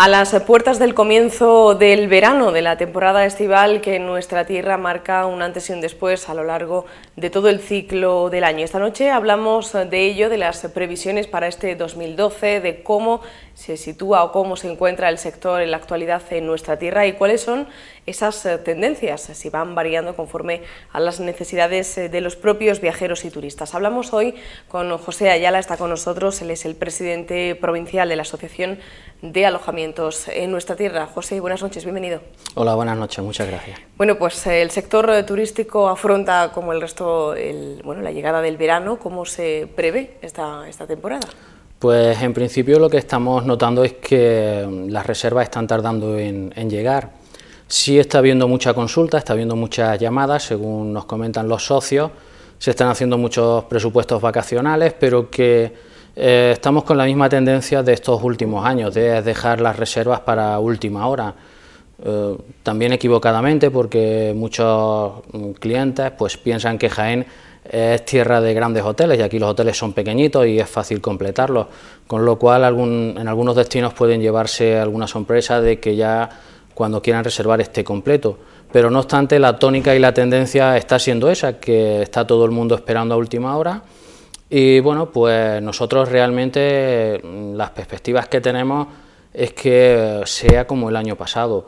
A las puertas del comienzo del verano, de la temporada estival que en nuestra tierra marca un antes y un después a lo largo de todo el ciclo del año. Esta noche hablamos de ello, de las previsiones para este 2012, de cómo se sitúa o cómo se encuentra el sector en la actualidad en nuestra tierra y cuáles son esas eh, tendencias, eh, si van variando conforme a las necesidades eh, de los propios viajeros y turistas. Hablamos hoy con José Ayala, está con nosotros, él es el presidente provincial de la Asociación de Alojamientos en nuestra tierra. José, buenas noches, bienvenido. Hola, buenas noches, muchas gracias. Bueno, pues el sector turístico afronta como el resto bueno, la llegada del verano, ¿cómo se prevé esta, temporada? Pues en principio lo que estamos notando es que mm, las reservas están tardando en llegar. Sí está habiendo mucha consulta, está habiendo muchas llamadas, según nos comentan los socios, se están haciendo muchos presupuestos vacacionales, pero que eh, estamos con la misma tendencia de estos últimos años, de dejar las reservas para última hora. Eh, también equivocadamente porque muchos mm, clientes pues piensan que Jaén es tierra de grandes hoteles y aquí los hoteles son pequeñitos y es fácil completarlos, con lo cual en algunos destinos pueden llevarse alguna sorpresa de que ya cuando quieran reservar este completo. Pero no obstante, la tónica y la tendencia está siendo esa, que está todo el mundo esperando a última hora. Y bueno, pues nosotros realmente mm, las perspectivas que tenemos es que sea como el año pasado.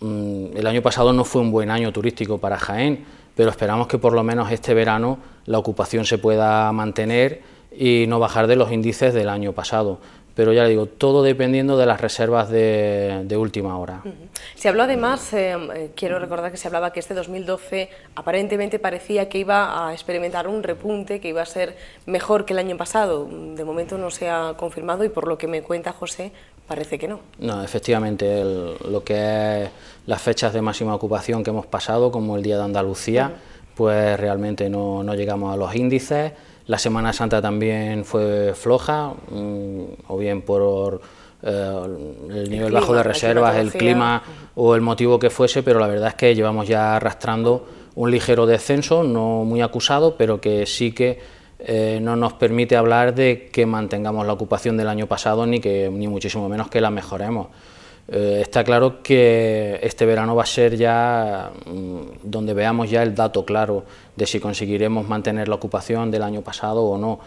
Mm, el año pasado no fue un buen año turístico para Jaén, pero esperamos que por lo menos este verano la ocupación se pueda mantener y no bajar de los índices del año pasado pero ya le digo, todo dependiendo de las reservas de, última hora. Se habló además, eh, eh, quiero recordar que se hablaba que este 2012 aparentemente parecía que iba a experimentar un repunte, que iba a ser mejor que el año pasado. De momento no se ha confirmado y por lo que me cuenta José, parece que no. No, efectivamente, lo que es las fechas de máxima ocupación que hemos pasado, como el Día de Andalucía, pues realmente no, llegamos a los índices. La Semana Santa también fue floja, mm, o bien por eh, el nivel bajo de reservas, el clima o el motivo que fuese, pero la verdad es que llevamos ya arrastrando un ligero descenso, no muy acusado, pero que sí que eh, no nos permite hablar de que mantengamos la ocupación del año pasado, ni, que, ni muchísimo menos que la mejoremos. Eh, está claro que este verano va a ser ya mm, donde veamos ya el dato claro de si conseguiremos mantener la ocupación del año pasado o no.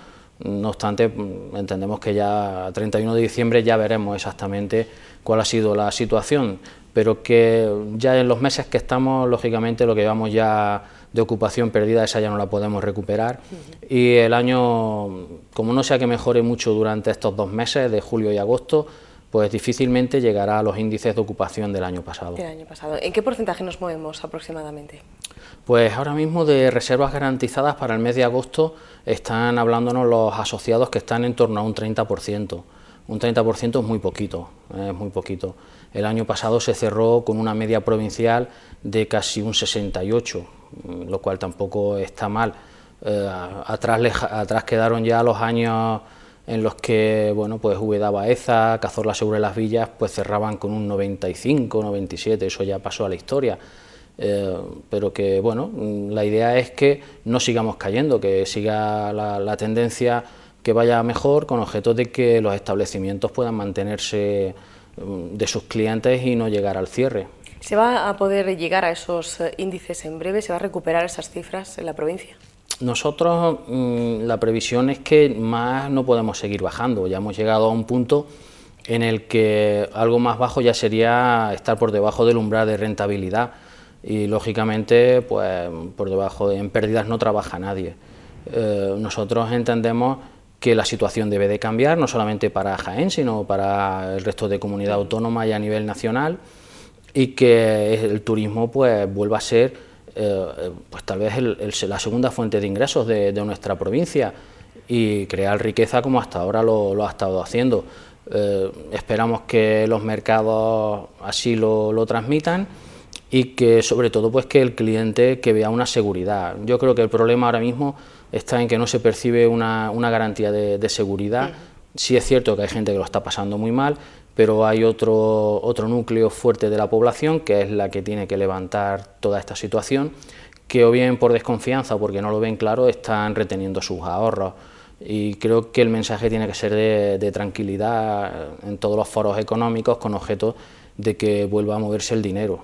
No obstante, mm, entendemos que ya a 31 de diciembre ya veremos exactamente cuál ha sido la situación, pero que ya en los meses que estamos, lógicamente, lo que llevamos ya de ocupación perdida, esa ya no la podemos recuperar. Y el año, como no sea que mejore mucho durante estos dos meses, de julio y agosto, pues difícilmente llegará a los índices de ocupación del año pasado. ¿En qué porcentaje nos movemos aproximadamente? Pues ahora mismo de reservas garantizadas para el mes de agosto están hablándonos los asociados que están en torno a un 30%. Un 30% es muy poquito, eh, es muy poquito. El año pasado se cerró con una media provincial de casi un 68, mm, lo cual tampoco está mal. Eh, atrás quedaron ya los años en los que bueno, pues Ubeda Baeza, Cazorla Segura y Las Villas pues cerraban con un 95, 97, eso ya pasó a la historia. Eh, pero que bueno, la idea es que no sigamos cayendo, que siga la tendencia que vaya mejor con objeto de que los establecimientos puedan mantenerse mm, de sus clientes y no llegar al cierre. ¿Se va a poder llegar a esos eh, índices en breve? ¿Se va a recuperar esas cifras en la provincia? nosotros mm, la previsión es que más no podemos seguir bajando, ya hemos llegado a un punto en el que algo más bajo ya sería estar por debajo del umbral de rentabilidad y lógicamente pues por debajo de, en pérdidas no trabaja nadie. Eh, nosotros entendemos que la situación debe de cambiar no solamente para Jaén sino para el resto de comunidad autónoma y a nivel nacional y que el turismo pues vuelva a ser eh, pues tal vez la segunda fuente de ingresos de, nuestra provincia y crear riqueza como hasta ahora lo, ha estado haciendo. Eh, esperamos que los mercados así lo, transmitan y que sobre todo pues que el cliente que vea una seguridad. Yo creo que el problema ahora mismo está en que no se percibe una, garantía de, seguridad. ...si sí es cierto que hay gente que lo está pasando muy mal, pero hay otro, otro núcleo fuerte de la población que es la que tiene que levantar toda esta situación, que o bien por desconfianza o porque no lo ven claro están reteniendo sus ahorros. Y creo que el mensaje tiene que ser de, tranquilidad en todos los foros económicos con objeto de que vuelva a moverse el dinero.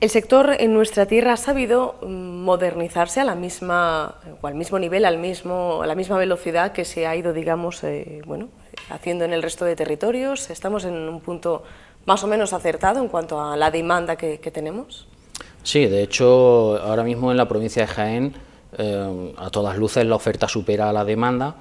El sector en nuestra tierra ha sabido modernizarse a la misma, o al mismo nivel, al mismo, a la misma velocidad que se ha ido, digamos, eh, bueno, haciendo en el resto de territorios? ¿Estamos en un punto más o menos acertado en cuanto a la demanda que, tenemos? Sí, de hecho, ahora mismo en la provincia de Jaén, eh, a todas luces, la oferta supera la demanda,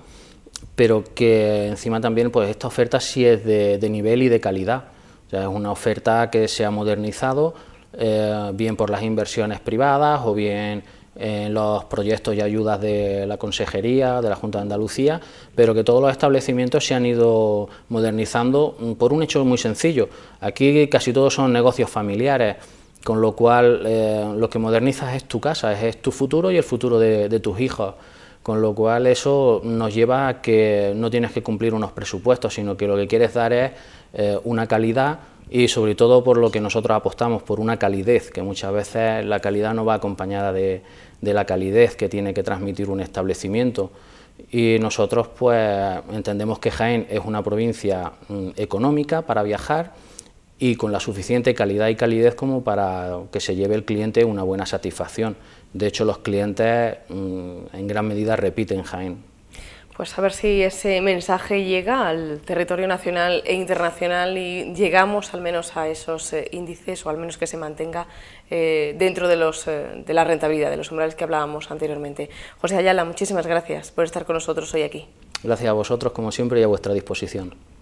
pero que encima también, pues esta oferta sí es de, nivel y de calidad. O es una oferta que se ha modernizado, eh, bien por las inversiones privadas o bien en los proyectos y ayudas de la Consejería, de la Junta de Andalucía, pero que todos los establecimientos se han ido modernizando por un hecho muy sencillo. Aquí casi todos son negocios familiares, con lo cual eh, lo que modernizas es tu casa, es, tu futuro y el futuro de tus hijos con lo cual eso nos lleva a que no tienes que cumplir unos presupuestos, sino que lo que quieres dar es eh, una calidad y sobre todo por lo que nosotros apostamos, por una calidez, que muchas veces la calidad no va acompañada de, la calidez que tiene que transmitir un establecimiento. Y nosotros pues entendemos que Jaén es una provincia mm, económica para viajar, y con la suficiente calidad y calidez como para que se lleve el cliente una buena satisfacción. De hecho, los clientes mm, en gran medida repiten Jaén. Pues a ver si ese mensaje llega al territorio nacional e internacional y llegamos al menos a esos eh, índices o al menos que se mantenga eh, dentro de, los, eh, de la rentabilidad, de los umbrales que hablábamos anteriormente. José Ayala, muchísimas gracias por estar con nosotros hoy aquí. Gracias a vosotros, como siempre, y a vuestra disposición.